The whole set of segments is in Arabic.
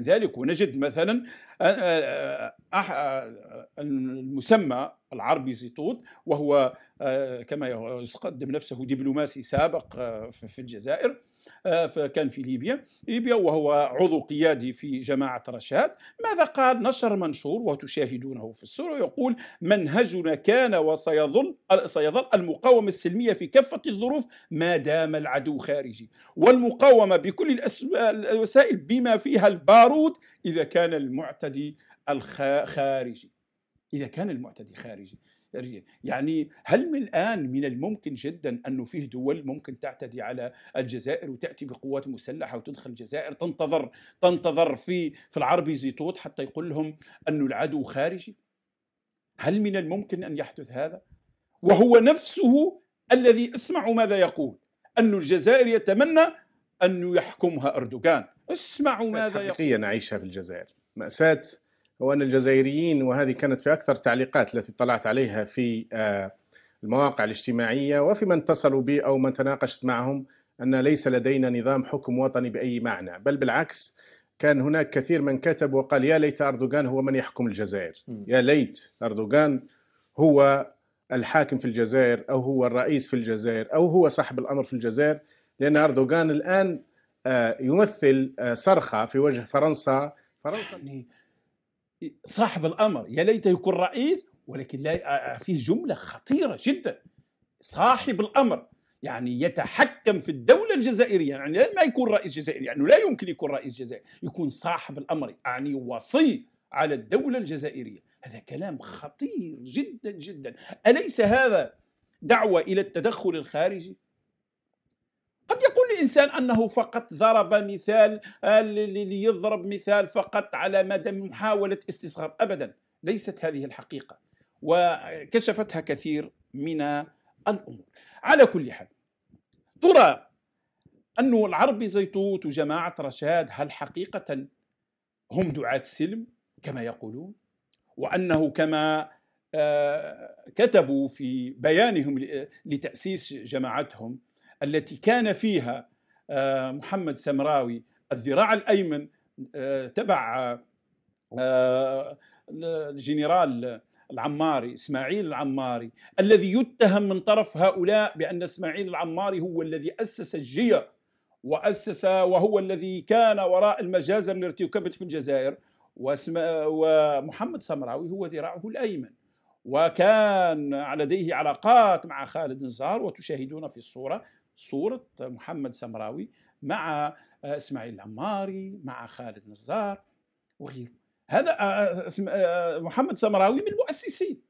ذلك ونجد مثلا المسمى العربي زيتوت وهو آه، كما يقدم نفسه دبلوماسي سابق آه، في الجزائر آه، فكان في ليبيا ليبيا وهو عضو قيادي في جماعة رشاد ماذا قال نشر منشور وتشاهدونه في السورة يقول منهجنا كان وسيظل سيظل المقاومة السلمية في كافة الظروف ما دام العدو خارجي والمقاومة بكل الوسائل بما فيها البارود إذا كان المعتدي الخارجي إذا كان المعتدي خارجي يعني هل من الآن من الممكن جدا أنه فيه دول ممكن تعتدي على الجزائر وتأتي بقوات مسلحة وتدخل الجزائر تنتظر تنتظر في في العربي زيتوت حتى يقول لهم أنه العدو خارجي هل من الممكن أن يحدث هذا وهو نفسه الذي اسمع ماذا يقول أن الجزائر يتمنى أن يحكمها أردوغان اسمعوا ماذا حقيقية يقول. نعيشها في الجزائر مأساة هو أن الجزائريين وهذه كانت في أكثر التعليقات التي اطلعت عليها في آه، المواقع الاجتماعية وفي من اتصلوا بي أو من تناقشت معهم أن ليس لدينا نظام حكم وطني بأي معنى بل بالعكس كان هناك كثير من كتب وقال يا ليت أردوغان هو من يحكم الجزائر يا ليت أردوغان هو الحاكم في الجزائر أو هو الرئيس في الجزائر أو هو صاحب الأمر في الجزائر لأن أردوغان الآن آه، يمثل آه، صرخة في وجه فرنسا فرنسا يعني صاحب الامر يا ليت يكون رئيس ولكن لا آه، آه، فيه جمله خطيره جدا صاحب الامر يعني يتحكم في الدولة الجزائرية يعني ما يكون رئيس جزائري يعني لا يمكن يكون رئيس جزائري يكون صاحب الأمر يعني وصي على الدولة الجزائرية هذا كلام خطير جدا جدا أليس هذا دعوة إلى التدخل الخارجي قد يقول الانسان انه فقط ضرب مثال آه، ليضرب مثال فقط على مدى محاوله استصغار ابدا ليست هذه الحقيقه وكشفتها كثير من الامور على كل حال ترى أن العربي زيتوت وجماعة رشاد هل حقيقة هم دعاة السلم كما يقولون وأنه كما آه، كتبوا في بيانهم لتأسيس جماعتهم التي كان فيها آه، محمد سمراوي الذراع الايمن آه، تبع آه، الجنرال العماري اسماعيل العماري الذي يتهم من طرف هؤلاء بان اسماعيل العماري هو الذي اسس الجية واسس وهو الذي كان وراء المجازر التي ارتكبت في الجزائر ومحمد سمراوي هو ذراعه الايمن وكان لديه علاقات مع خالد نزار وتشاهدون في الصورة صورة محمد سمراوي مع آه، إسماعيل العماري مع خالد نزار وغيره هذا آه، آه، محمد سمراوي من المؤسسين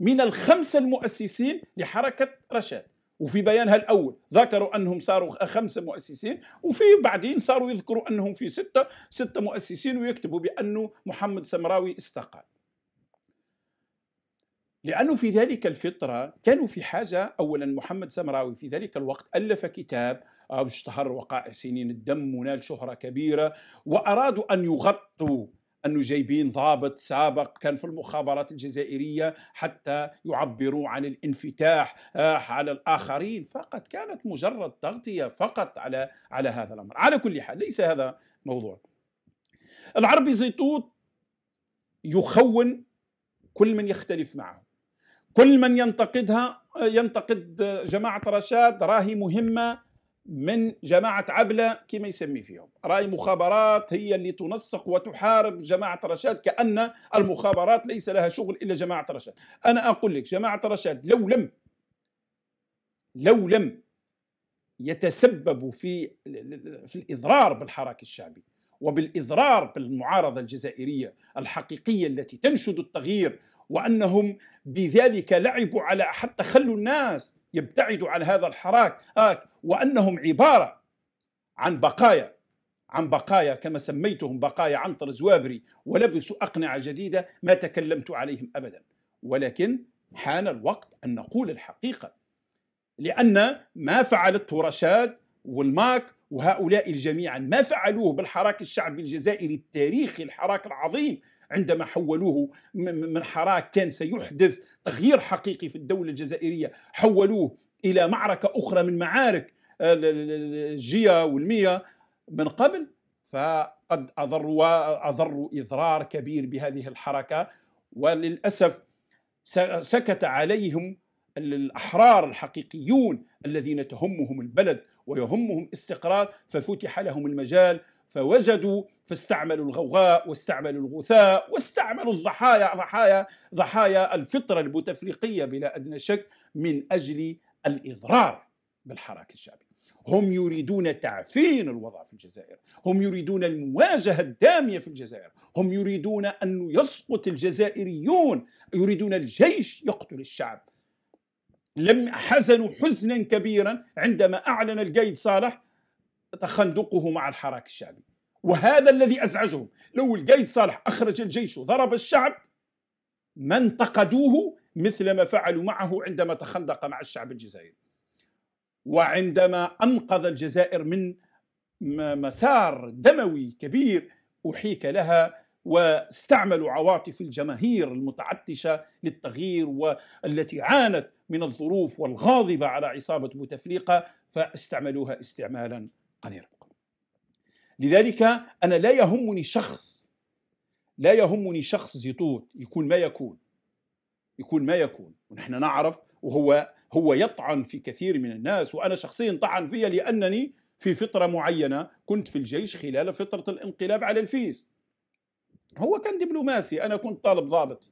من الخمسة المؤسسين لحركة رشاد وفي بيانها الأول ذكروا أنهم صاروا خمسة مؤسسين وفي بعدين صاروا يذكروا أنهم في ستة ستة مؤسسين ويكتبوا بأنه محمد سمراوي استقال لأنه في ذلك الفترة كانوا في حاجة أولا محمد سمراوي في ذلك الوقت ألف كتاب آه، اشتهر وقائع سنين الدم ونال شهرة كبيرة وأرادوا أن يغطوا أنه جايبين ضابط سابق كان في المخابرات الجزائرية حتى يعبروا عن الانفتاح آه، على الآخرين فقط كانت مجرد تغطية فقط على على هذا الأمر على كل حال ليس هذا موضوع العربي زيتوت يخون كل من يختلف معه كل من ينتقدها ينتقد جماعة رشاد راهي مهمة من جماعة عبلة كما يسمي فيهم راهي مخابرات هي اللي تنسق وتحارب جماعة رشاد كأن المخابرات ليس لها شغل إلا جماعة رشاد أنا أقول لك جماعة رشاد لو لم لو لم يتسببوا في في الإضرار بالحراك الشعبي وبالإضرار بالمعارضة الجزائرية الحقيقية التي تنشد التغيير وأنهم بذلك لعبوا على حتى خلوا الناس يبتعدوا عن هذا الحراك آك وأنهم عبارة عن بقايا عن بقايا كما سميتهم بقايا عنتر زوابري ولبسوا أقنعة جديدة ما تكلمت عليهم أبدا ولكن حان الوقت أن نقول الحقيقة لأن ما فعلته رشاد والماك وهؤلاء جميعا ما فعلوه بالحراك الشعبي الجزائري التاريخي الحراك العظيم عندما حولوه من حراك كان سيحدث تغيير حقيقي في الدولة الجزائرية حولوه إلى معركة أخرى من معارك آه، الجية والمية من قبل فقد أضروا أضروا إضرار كبير بهذه الحركة وللأسف سكت عليهم الأحرار الحقيقيون الذين تهمهم البلد ويهمهم استقرار ففتح لهم المجال فوجدوا فاستعملوا الغوغاء واستعملوا الغثاء واستعملوا الضحايا ضحايا ضحايا الفطرة البوتفليقية بلا أدنى شك من أجل الإضرار بالحراك الشعبي هم يريدون تعفين الوضع في الجزائر هم يريدون المواجهة الدامية في الجزائر هم يريدون أن يسقط الجزائريون يريدون الجيش يقتل الشعب لم حزنوا حزنا كبيرا عندما أعلن القايد صالح تخندقه مع الحراك الشعبي وهذا الذي أزعجهم لو القايد صالح أخرج الجيش وضرب الشعب ما انتقدوه مثل ما فعلوا معه عندما تخندق مع الشعب الجزائري وعندما أنقذ الجزائر من مسار دموي كبير أحيك لها واستعملوا عواطف الجماهير المتعطشة للتغيير والتي عانت من الظروف والغاضبة على عصابة بوتفليقة فاستعملوها استعمالا قذرا لذلك أنا لا يهمني شخص لا يهمني شخص زيتوت يكون ما يكون يكون ما يكون ونحن نعرف وهو هو يطعن في كثير من الناس وأنا شخصيا طعن فيها لأنني في فترة معينة كنت في الجيش خلال فترة الانقلاب على الفيس هو كان دبلوماسي أنا كنت طالب ضابط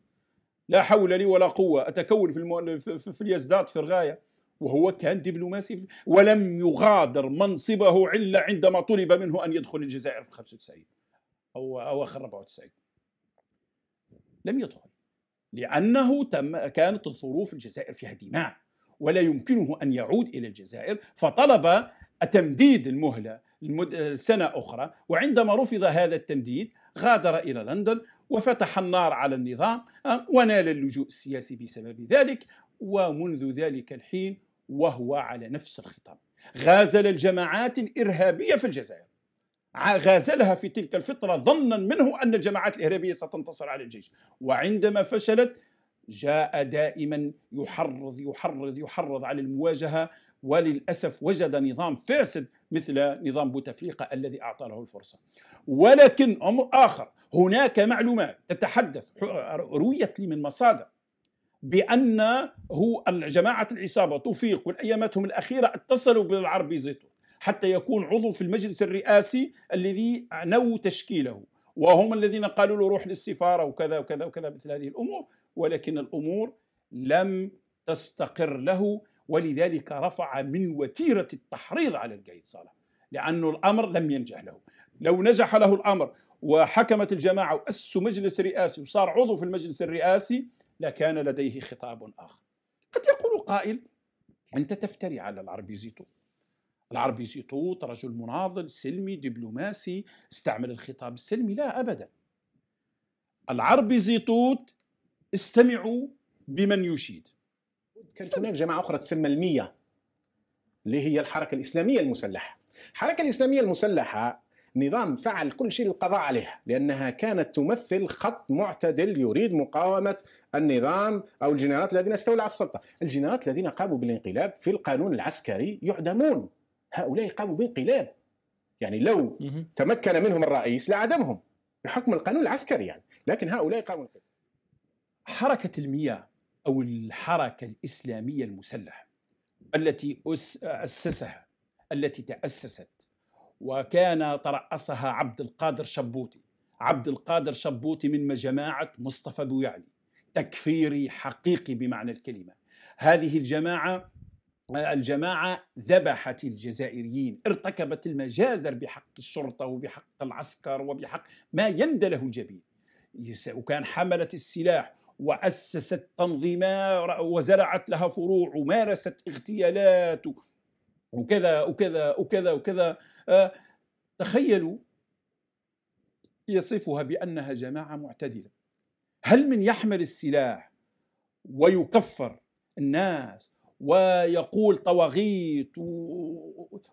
لا حول لي ولا قوة أتكون في, المو... في, في, اليزداد في الغاية وهو كان دبلوماسي ولم يغادر منصبه إلا عندما طلب منه أن يدخل الجزائر في 95 أو أواخر 94 لم يدخل لأنه تم كانت الظروف الجزائر فيها دماء ولا يمكنه أن يعود إلى الجزائر فطلب تمديد المهلة المد... سنة أخرى وعندما رفض هذا التمديد غادر إلى لندن وفتح النار على النظام ونال اللجوء السياسي بسبب ذلك ومنذ ذلك الحين وهو على نفس الخطاب غازل الجماعات الإرهابية في الجزائر غازلها في تلك الفترة ظنا منه أن الجماعات الإرهابية ستنتصر على الجيش وعندما فشلت جاء دائما يحرض يحرض يحرض على المواجهة وللأسف وجد نظام فاسد مثل نظام بوتفليقة الذي أعطى له الفرصة ولكن أمر آخر هناك معلومات تتحدث رويت لي من مصادر بأنه جماعة العصابة توفيق والأياماتهم الأخيرة اتصلوا بالعربي زيتون حتى يكون عضو في المجلس الرئاسي الذي نووا تشكيله وهم الذين قالوا له روح للسفارة وكذا وكذا وكذا مثل هذه الأمور ولكن الأمور لم تستقر له ولذلك رفع من وتيرة التحريض على القيد صالح لأنه الأمر لم ينجح له لو نجح له الأمر وحكمت الجماعة وأسسوا مجلس رئاسي وصار عضو في المجلس الرئاسي لكان لديه خطاب آخر قد يقول قائل أنت تفتري على العربي زيتو العربي زيتو رجل مناضل سلمي دبلوماسي استعمل الخطاب السلمي لا أبدا العربي زيتوت استمعوا بمن يشيد كانت هناك جماعه اخرى تسمى المية اللي هي الحركه الاسلاميه المسلحه الحركه الاسلاميه المسلحه نظام فعل كل شيء للقضاء عليها لانها كانت تمثل خط معتدل يريد مقاومه النظام او الجنرالات الذين استولوا على السلطه، الجنرالات الذين قاموا بالانقلاب في القانون العسكري يعدمون، هؤلاء قاموا بانقلاب يعني لو تمكن منهم الرئيس لعدمهم بحكم القانون العسكري يعني، لكن هؤلاء قاموا بانقلاب حركه المياه أو الحركة الإسلامية المسلحة التي أسسها التي تأسست وكان ترأسها عبد القادر شبوتي عبد القادر شبوتي من جماعة مصطفى بويعلي تكفيري حقيقي بمعنى الكلمة هذه الجماعة الجماعة ذبحت الجزائريين ارتكبت المجازر بحق الشرطة وبحق العسكر وبحق ما يندله الجبين وكان حملت السلاح وأسست تنظيمات وزرعت لها فروع ومارست اغتيالات وكذا وكذا وكذا وكذا آه، تخيلوا يصفها بأنها جماعة معتدلة هل من يحمل السلاح ويكفر الناس ويقول طواغيت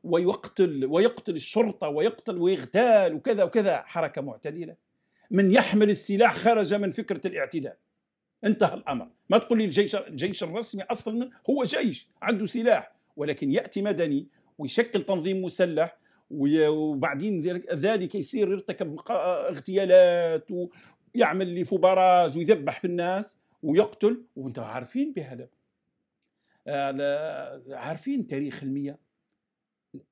ويقتل ويقتل الشرطة ويقتل ويغتال وكذا وكذا حركة معتدلة من يحمل السلاح خرج من فكرة الاعتدال انتهى الامر ما تقول لي الجيش الجيش الرسمي اصلا هو جيش عنده سلاح ولكن ياتي مدني ويشكل تنظيم مسلح وبعدين ذلك يصير يرتكب اغتيالات ويعمل لي فبراج ويذبح في الناس ويقتل وانتم عارفين بهذا آه، عارفين تاريخ المية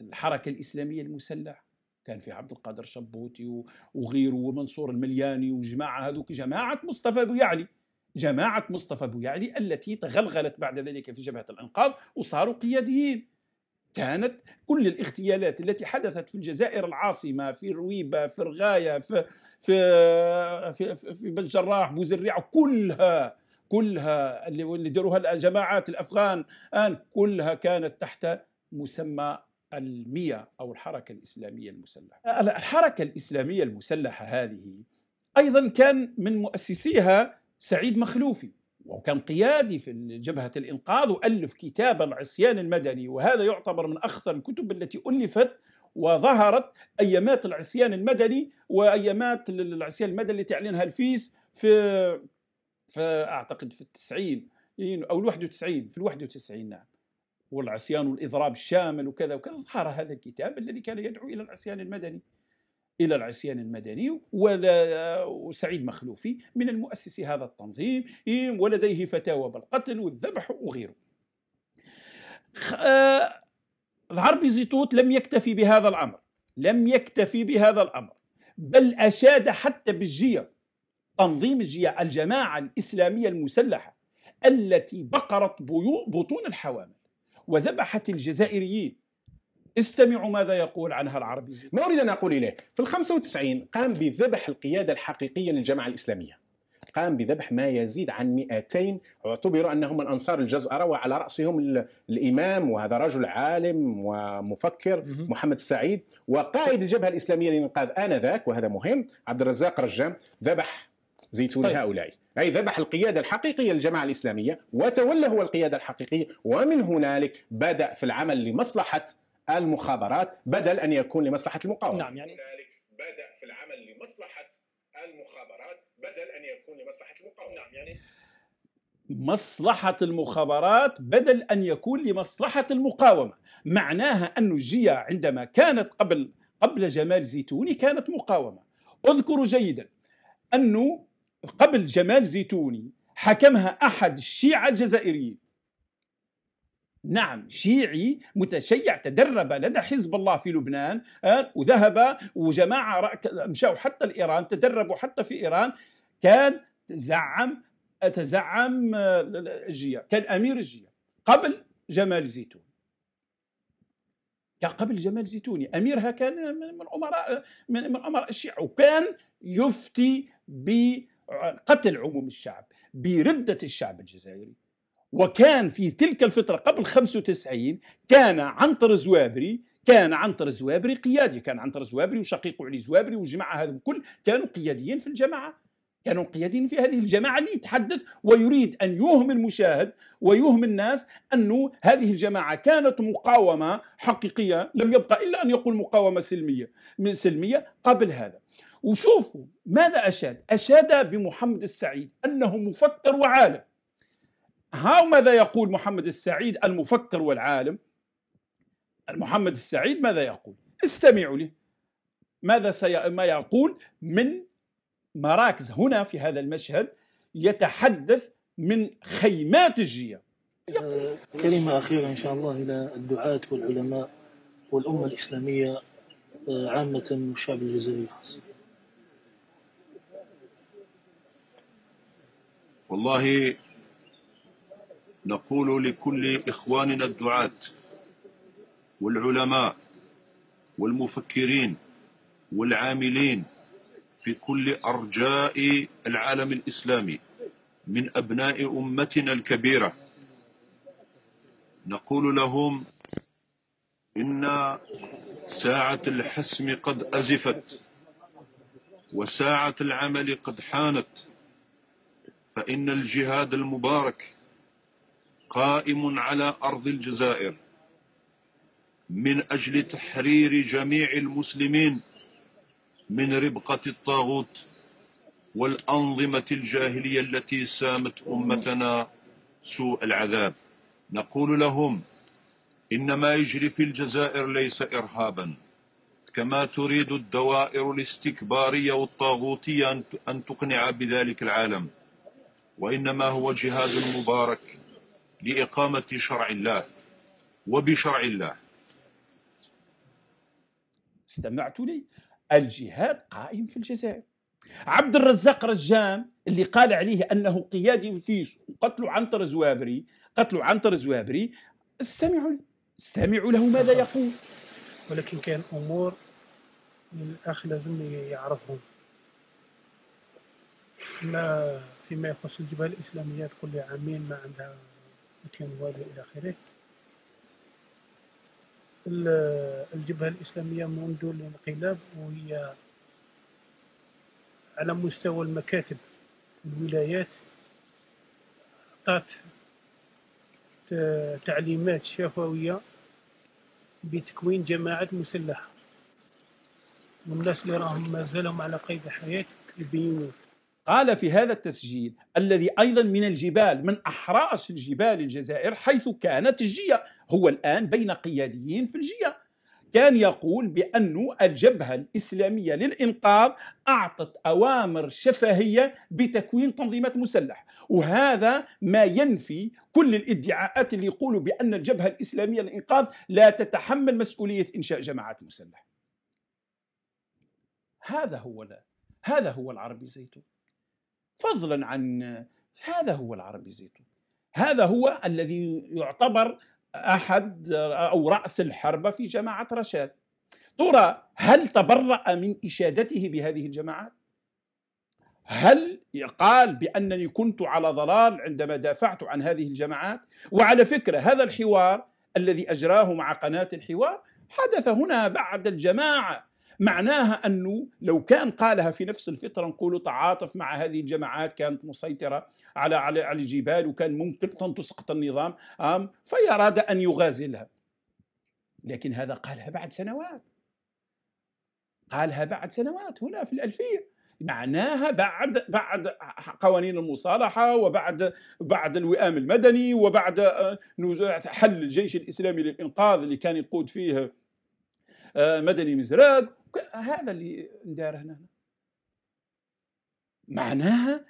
الحركه الاسلاميه المسلحه كان في عبد القادر شبوتي وغيره ومنصور الملياني وجماعه هذوك جماعه مصطفى يعلي جماعة مصطفى بويعلي التي تغلغلت بعد ذلك في جبهة الأنقاض وصاروا قياديين كانت كل الاغتيالات التي حدثت في الجزائر العاصمة في رويبة في رغاية في في في, في بالجراح بوزريع كلها كلها اللي داروها الجماعات الأفغان الآن كلها كانت تحت مسمى المية أو الحركة الإسلامية المسلحة الحركة الإسلامية المسلحة هذه أيضا كان من مؤسسيها سعيد مخلوفي وكان قيادي في جبهة الإنقاذ وألف كتاب العصيان المدني وهذا يعتبر من أخطر الكتب التي ألفت وظهرت أيامات العصيان المدني وأيامات العصيان المدني التي أعلنها الفيس في أعتقد في التسعين أو الواحد وتسعين في الواحد وتسعين نعم والعصيان والإضراب الشامل وكذا وكذا ظهر هذا الكتاب الذي كان يدعو إلى العصيان المدني إلى العصيان المدني وسعيد مخلوفي من المؤسسي هذا التنظيم ولديه فتاوى بالقتل والذبح وغيره آه، العربي زيتوت لم يكتفي بهذا الأمر لم يكتفي بهذا الأمر بل أشاد حتى بالجية تنظيم الجية الجماعة الإسلامية المسلحة التي بقرت بطون الحوامل وذبحت الجزائريين استمعوا ماذا يقول عنها العربي زيد ما أريد أن أقول إليه في الخمسة وتسعين قام بذبح القيادة الحقيقية للجماعة الإسلامية قام بذبح ما يزيد عن 200 اعتبر انهم من انصار الجزأره وعلى راسهم الامام وهذا رجل عالم ومفكر محمد السعيد وقائد طيب. الجبهه الاسلاميه للانقاذ انذاك وهذا مهم عبد الرزاق رجام ذبح زيتون طيب. هؤلاء أي ذبح القيادة الحقيقية للجماعة الإسلامية وتولى هو القيادة الحقيقية ومن هنالك بدأ في العمل لمصلحة المخابرات بدل ان يكون لمصلحه المقاومه نعم يعني بدا في العمل لمصلحه المخابرات بدل ان يكون لمصلحه المقاومه نعم يعني مصلحة المخابرات بدل أن يكون لمصلحة المقاومة معناها أن الجيا عندما كانت قبل قبل جمال زيتوني كانت مقاومة أذكر جيدا أنه قبل جمال زيتوني حكمها أحد الشيعة الجزائريين نعم شيعي متشيع تدرب لدى حزب الله في لبنان آه، وذهب وجماعة مشاو حتى لإيران تدربوا حتى في إيران كان زعم تزعم آه، الجيع كان أمير الجيع قبل جمال زيتون كان قبل جمال زيتوني أميرها كان من أمراء من أمراء الشيعة وكان يفتي بقتل عموم الشعب بردة الشعب الجزائري وكان في تلك الفترة قبل 95 كان عنتر زوابري كان عنتر زوابري قيادي كان عنتر زوابري وشقيق علي زوابري والجماعة هذم كل كانوا قياديين في الجماعة كانوا قياديين في هذه الجماعة اللي يتحدث ويريد أن يوهم المشاهد ويوهم الناس أن هذه الجماعة كانت مقاومة حقيقية لم يبقى إلا أن يقول مقاومة سلمية من سلمية قبل هذا وشوفوا ماذا أشاد أشاد بمحمد السعيد أنه مفكر وعالم ها ماذا يقول محمد السعيد المفكر والعالم محمد السعيد ماذا يقول استمعوا لي ماذا سي... ما يقول من مراكز هنا في هذا المشهد يتحدث من خيمات الجية يقول... كلمة أخيرة إن شاء الله إلى الدعاة والعلماء والأمة الإسلامية آه، عامة والشعب الجزائري خاصة والله نقول لكل إخواننا الدعاة والعلماء والمفكرين والعاملين في كل أرجاء العالم الإسلامي من أبناء أمتنا الكبيرة نقول لهم إن ساعة الحسم قد أزفت وساعة العمل قد حانت فإن الجهاد المبارك قائم على أرض الجزائر من أجل تحرير جميع المسلمين من ربقة الطاغوت والأنظمة الجاهلية التي سامت أمتنا سوء العذاب نقول لهم إن ما يجري في الجزائر ليس إرهابا كما تريد الدوائر الاستكبارية والطاغوتية أن تقنع بذلك العالم وإنما هو جهاد مبارك لإقامة شرع الله وبشرع الله استمعت لي الجهاد قائم في الجزائر عبد الرزاق رجام اللي قال عليه أنه قيادي في قتل عنتر زوابري قتل عنتر زوابري استمعوا لي استمعوا له ماذا يقول ولكن كان أمور الأخ لازم يعرفهم لا فيما يخص الجبهة الإسلامية تقول لي عامين ما عندها مكان والي إلى آخره الجبهة الإسلامية منذ الانقلاب وهي على مستوى المكاتب الولايات أعطت تعليمات شفوية بتكوين جماعات مسلحة والناس اللي راهم مازالهم على قيد الحياة يبينون قال في هذا التسجيل الذي أيضا من الجبال من أحراس الجبال الجزائر حيث كانت الجية هو الآن بين قياديين في الجية كان يقول بأن الجبهة الإسلامية للإنقاذ أعطت أوامر شفهية بتكوين تنظيمات مسلحة وهذا ما ينفي كل الادعاءات اللي يقولوا بأن الجبهة الإسلامية للإنقاذ لا تتحمل مسؤولية إنشاء جماعات مسلحة هذا هو هذا هو العربي زيتون فضلا عن هذا هو العربي زيتون هذا هو الذي يعتبر أحد أو رأس الحربة في جماعة رشاد ترى هل تبرأ من إشادته بهذه الجماعات؟ هل قال بأنني كنت على ضلال عندما دافعت عن هذه الجماعات؟ وعلى فكرة هذا الحوار الذي أجراه مع قناة الحوار حدث هنا بعد الجماعة معناها أنه لو كان قالها في نفس الفترة نقول تعاطف مع هذه الجماعات كانت مسيطرة على على الجبال وكان ممكن تسقط النظام أم فيراد أن يغازلها لكن هذا قالها بعد سنوات قالها بعد سنوات هنا في الألفية معناها بعد بعد قوانين المصالحة وبعد بعد الوئام المدني وبعد نزوع حل الجيش الإسلامي للإنقاذ اللي كان يقود فيه مدني مزراق هذا اللي ندار هنا معناها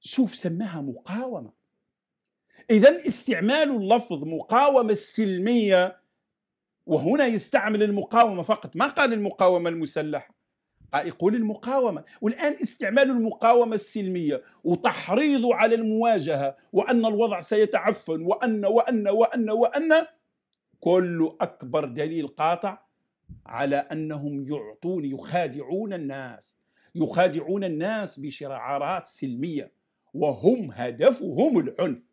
شوف سماها مقاومة إذا استعمال اللفظ مقاومة السلمية وهنا يستعمل المقاومة فقط ما قال المقاومة المسلحة يقول المقاومة والآن استعمال المقاومة السلمية وتحريض على المواجهة وأن الوضع سيتعفن وأن وأن وأن وأن, وأن كل أكبر دليل قاطع على انهم يعطون يخادعون الناس يخادعون الناس بشعارات سلميه وهم هدفهم العنف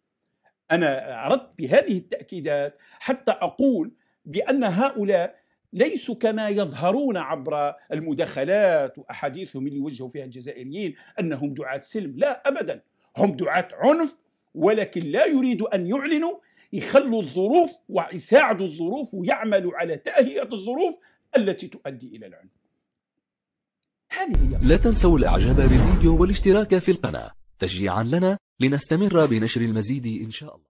انا اردت بهذه التاكيدات حتى اقول بان هؤلاء ليسوا كما يظهرون عبر المداخلات واحاديثهم اللي وجهوا فيها الجزائريين انهم دعاة سلم، لا ابدا، هم دعاة عنف ولكن لا يريدوا ان يعلنوا يخلوا الظروف ويساعدوا الظروف ويعملوا على تأهية الظروف التي تؤدي إلى العنف هذه هي لا تنسوا الإعجاب بالفيديو والاشتراك في القناة تشجيعا لنا لنستمر بنشر المزيد إن شاء الله